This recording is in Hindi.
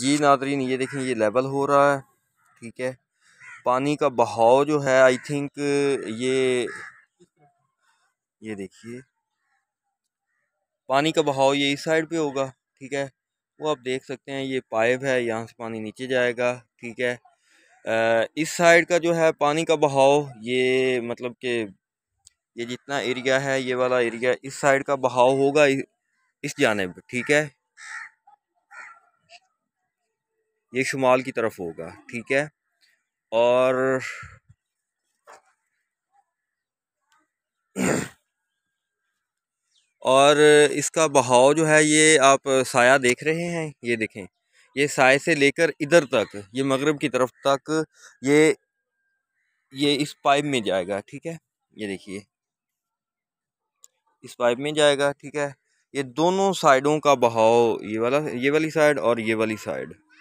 जी नादरीन ये देखें ये लेवल हो रहा है ठीक है पानी का बहाव जो है आई थिंक ये ये देखिए पानी का बहाव ये इस साइड पे होगा ठीक है वो आप देख सकते हैं ये पाइप है यहाँ से पानी नीचे जाएगा ठीक है आ, इस साइड का जो है पानी का बहाव ये मतलब कि ये जितना एरिया है ये वाला एरिया इस साइड का बहाव होगा इस पर ठीक है ये शुमाल की तरफ होगा ठीक है और और इसका बहाव जो है ये आप साया देख रहे हैं ये देखें ये साय से लेकर इधर तक ये मगरब की तरफ तक ये ये इस पाइप में जाएगा ठीक है ये देखिए इस पाइप में जाएगा ठीक है ये दोनों साइडों का बहाव ये वाला ये वाली साइड और ये वाली साइड